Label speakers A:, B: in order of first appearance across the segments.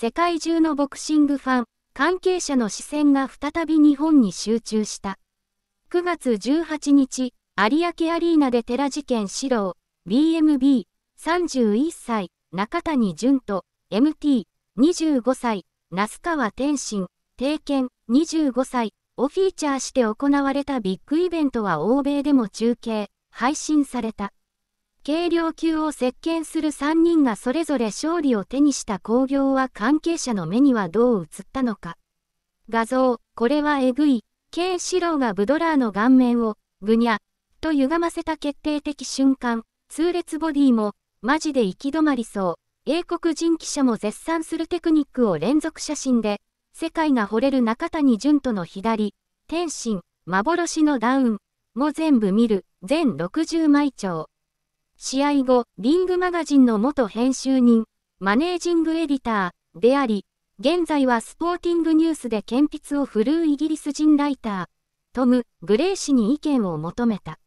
A: 世界中のボクシングファン、関係者の視線が再び日本に集中した。9月18日、有明アリーナで寺事件史郎、BMB、31歳、中谷淳と、MT、25歳、那須川天心、定見、25歳、をフィーチャーして行われたビッグイベントは欧米でも中継、配信された。軽量級を席巻する3人がそれぞれ勝利を手にした興行は関係者の目にはどう映ったのか。画像、これはえぐい、K 四郎がブドラーの顔面を、ぐにゃ、と歪ませた決定的瞬間、痛烈ボディも、マジで行き止まりそう。英国人記者も絶賛するテクニックを連続写真で、世界が惚れる中谷淳との左、天心、幻のダウン、も全部見る、全60枚帳。試合後、リングマガジンの元編集人、マネージングエディターであり、現在はスポーティングニュースで顕筆を振るうイギリス人ライター、トム・グレイ氏に意見を求めた。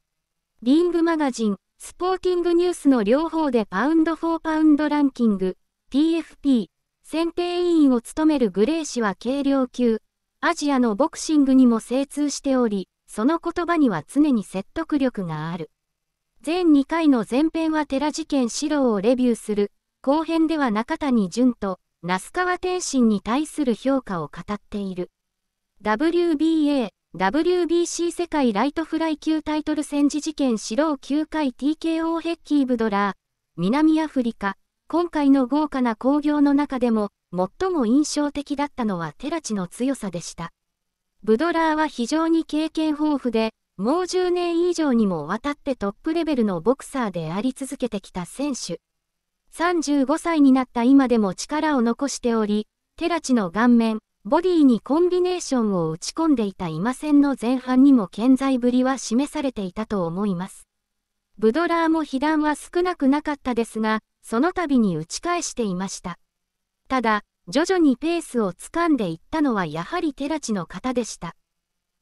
A: リングマガジン、スポーティングニュースの両方でパウンド・フォー・パウンドランキング、PFP、選定委員を務めるグレイ氏は軽量級、アジアのボクシングにも精通しており、その言葉には常に説得力がある。全2回の前編は寺事件史郎をレビューする、後編では中谷淳と、那須川天心に対する評価を語っている。WBA、WBC 世界ライトフライ級タイトル戦時事件史郎9回 TKO ヘッキーブドラー、南アフリカ、今回の豪華な興行の中でも、最も印象的だったのは寺地の強さでした。ブドラーは非常に経験豊富で、もう10年以上にもわたってトップレベルのボクサーであり続けてきた選手。35歳になった今でも力を残しており、テラチの顔面、ボディにコンビネーションを打ち込んでいた今戦の前半にも健在ぶりは示されていたと思います。ブドラーも被弾は少なくなかったですが、その度に打ち返していました。ただ、徐々にペースをつかんでいったのはやはりテラチの方でした。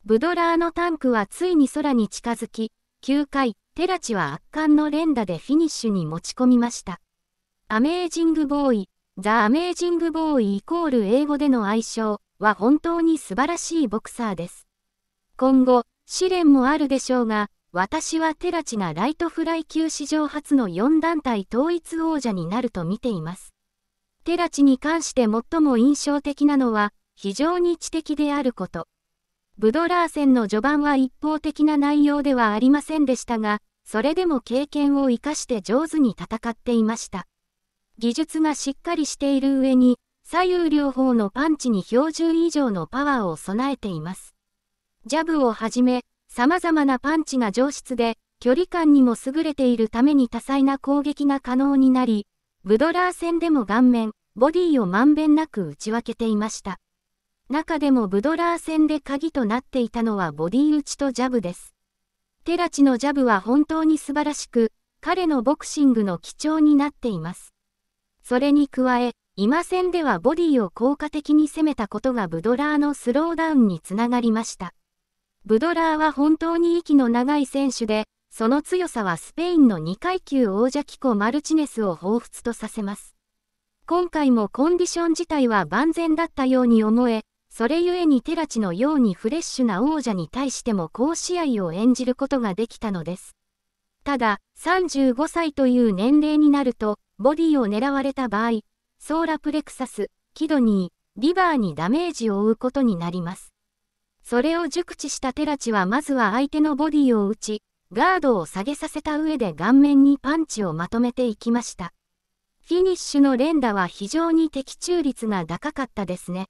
A: ブドラーのタンクはついに空に近づき、9回、テラチは圧巻の連打でフィニッシュに持ち込みました。アメージングボーイ、ザ・アメージングボーイイコール英語での愛称は本当に素晴らしいボクサーです。今後、試練もあるでしょうが、私はテラチがライトフライ級史上初の4団体統一王者になると見ています。テラチに関して最も印象的なのは、非常に知的であること。ブドラー戦の序盤は一方的な内容ではありませんでしたが、それでも経験を生かして上手に戦っていました。技術がしっかりしている上に、左右両方のパンチに標準以上のパワーを備えています。ジャブをはじめ、様々なパンチが上質で、距離感にも優れているために多彩な攻撃が可能になり、ブドラー戦でも顔面、ボディをまんべんなく打ち分けていました。中でもブドラー戦で鍵となっていたのはボディ打ちとジャブです。テラチのジャブは本当に素晴らしく、彼のボクシングの基調になっています。それに加え、今戦ではボディを効果的に攻めたことがブドラーのスローダウンにつながりました。ブドラーは本当に息の長い選手で、その強さはスペインの2階級王者機構マルチネスを彷彿とさせます。今回もコンディション自体は万全だったように思え、それゆえにテラチのようにフレッシュな王者に対しても好試合を演じることができたのです。ただ、35歳という年齢になると、ボディを狙われた場合、ソーラプレクサス、キドニー、リバーにダメージを負うことになります。それを熟知したテラチはまずは相手のボディを打ち、ガードを下げさせた上で顔面にパンチをまとめていきました。フィニッシュの連打は非常に的中率が高かったですね。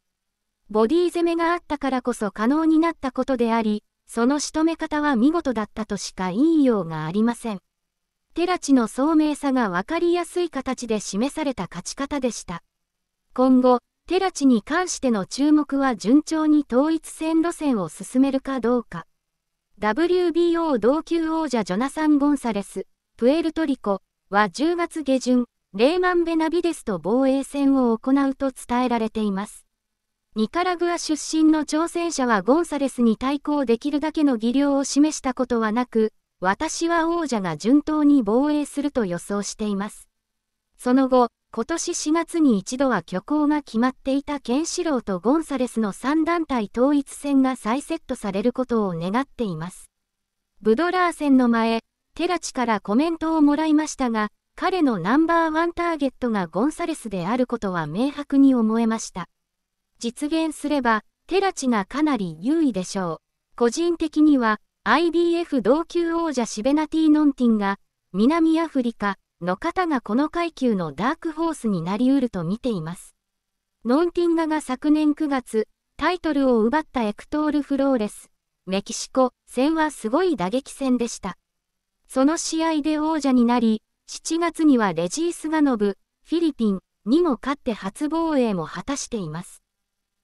A: ボディ攻めがあったからこそ可能になったことであり、その仕留め方は見事だったとしか言いようがありません。寺地の聡明さが分かりやすい形で示された勝ち方でした。今後、寺地に関しての注目は順調に統一戦路線を進めるかどうか。WBO 同級王者ジョナサン・ゴンサレス、プエルトリコは10月下旬、レーマン・ベナビデスと防衛戦を行うと伝えられています。ニカラグア出身の挑戦者はゴンサレスに対抗できるだけの技量を示したことはなく、私は王者が順当に防衛すると予想しています。その後、今年4月に一度は虚構が決まっていたケンシロウとゴンサレスの3団体統一戦が再セットされることを願っています。ブドラー戦の前、テラチからコメントをもらいましたが、彼のナンバーワンターゲットがゴンサレスであることは明白に思えました。実現すれば、テラチがかなり優位でしょう。個人的には、IBF 同級王者シベナティ・ノンティンが、南アフリカの方がこの階級のダークホースになりうると見ています。ノンティンガが昨年9月、タイトルを奪ったエクトール・フローレス、メキシコ戦はすごい打撃戦でした。その試合で王者になり、7月にはレジースガノブ、フィリピンにも勝って初防衛も果たしています。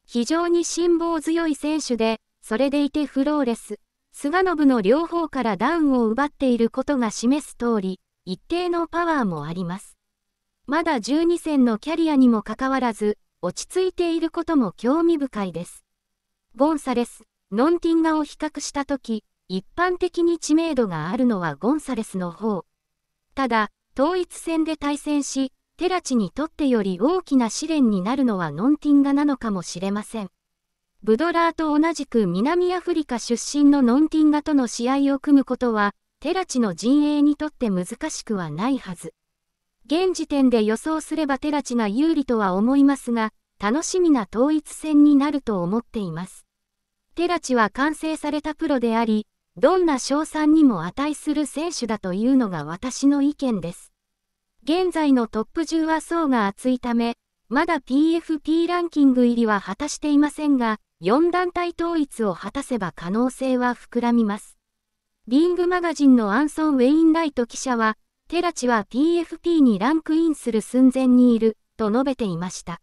A: 非常に辛抱強い選手で、それでいてフローレス、菅信の両方からダウンを奪っていることが示す通り、一定のパワーもあります。まだ12戦のキャリアにもかかわらず、落ち着いていることも興味深いです。ゴンサレス、ノンティンガを比較したとき、一般的に知名度があるのはゴンサレスの方。ただ、統一戦で対戦し、テラチにとってより大きな試練になるのはノンティンガなのかもしれません。ブドラーと同じく南アフリカ出身のノンティンガとの試合を組むことは、テラチの陣営にとって難しくはないはず。現時点で予想すればテラチが有利とは思いますが、楽しみな統一戦になると思っています。テラチは完成されたプロであり、どんな賞賛にも値する選手だというのが私の意見です。現在のトップ10は層が厚いため、まだ PFP ランキング入りは果たしていませんが、4団体統一を果たせば可能性は膨らみます。リングマガジンのアンソン・ウェインライト記者は、テラチは PFP にランクインする寸前にいる、と述べていました。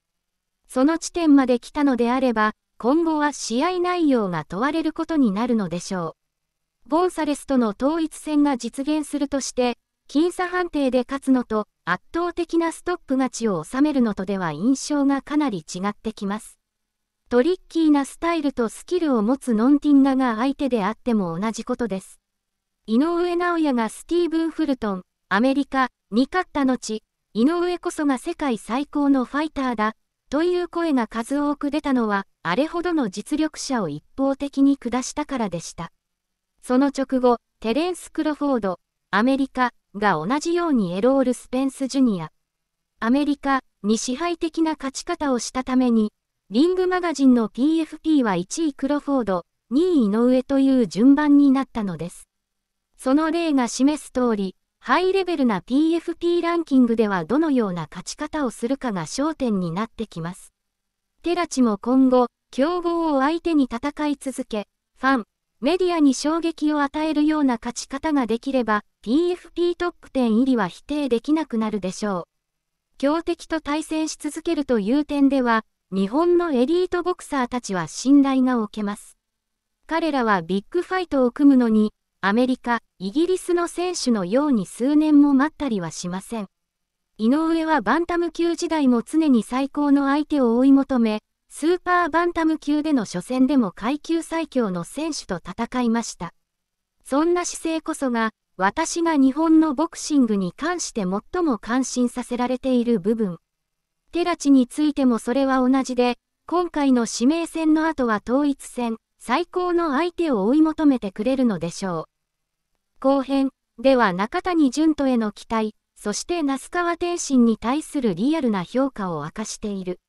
A: その地点まで来たのであれば、今後は試合内容が問われることになるのでしょう。ボンサレスとの統一戦が実現するとして、僅差判定で勝つのと、圧倒的なストップ勝ちを収めるのとでは印象がかなり違ってきます。トリッキーなスタイルとスキルを持つノンティンガが相手であっても同じことです。井上尚弥がスティーブン・フルトン、アメリカに勝った後、井上こそが世界最高のファイターだ、という声が数多く出たのは、あれほどの実力者を一方的に下したからでした。その直後、テレンス・クロフォード、アメリカが同じようにエロール・スペンス・ジュニア。アメリカに支配的な勝ち方をしたために、リングマガジンの PFP は1位クロフォード、2位井上という順番になったのです。その例が示す通り、ハイレベルな PFP ランキングではどのような勝ち方をするかが焦点になってきます。テラチも今後、競合を相手に戦い続け、ファン、メディアに衝撃を与えるような勝ち方ができれば、PFP トップ10入りは否定できなくなるでしょう。強敵と対戦し続けるという点では、日本のエリートボクサーたちは信頼が置けます。彼らはビッグファイトを組むのに、アメリカ、イギリスの選手のように数年も待ったりはしません。井上はバンタム級時代も常に最高の相手を追い求め、スーパーバンタム級での初戦でも階級最強の選手と戦いました。そんな姿勢こそが、私が日本のボクシングに関して最も感心させられている部分。寺地についてもそれは同じで、今回の指名戦の後は統一戦、最高の相手を追い求めてくれるのでしょう。後編では中谷淳斗への期待、そして那須川天心に対するリアルな評価を明かしている。